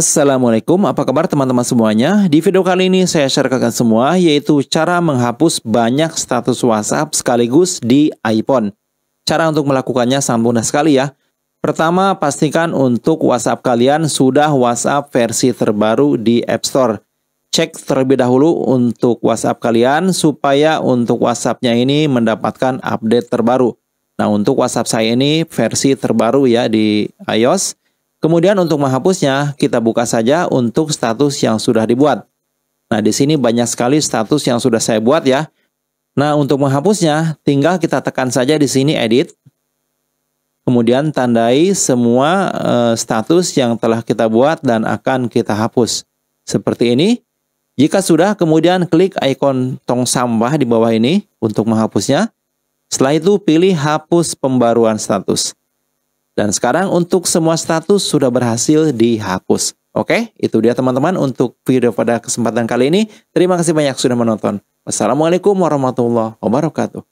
Assalamualaikum, apa kabar teman-teman semuanya? Di video kali ini saya share ke kalian semua yaitu cara menghapus banyak status WhatsApp sekaligus di iPhone. Cara untuk melakukannya sangat mudah sekali ya. Pertama, pastikan untuk WhatsApp kalian sudah WhatsApp versi terbaru di App Store. Cek terlebih dahulu untuk WhatsApp kalian supaya untuk WhatsAppnya ini mendapatkan update terbaru. Nah, untuk WhatsApp saya ini versi terbaru ya di iOS Kemudian untuk menghapusnya, kita buka saja untuk status yang sudah dibuat. Nah, di sini banyak sekali status yang sudah saya buat ya. Nah, untuk menghapusnya, tinggal kita tekan saja di sini edit. Kemudian tandai semua e, status yang telah kita buat dan akan kita hapus. Seperti ini. Jika sudah, kemudian klik ikon tong sampah di bawah ini untuk menghapusnya. Setelah itu pilih hapus pembaruan status. Dan sekarang untuk semua status sudah berhasil dihapus. Oke, itu dia teman-teman untuk video pada kesempatan kali ini. Terima kasih banyak sudah menonton. Wassalamualaikum warahmatullahi wabarakatuh.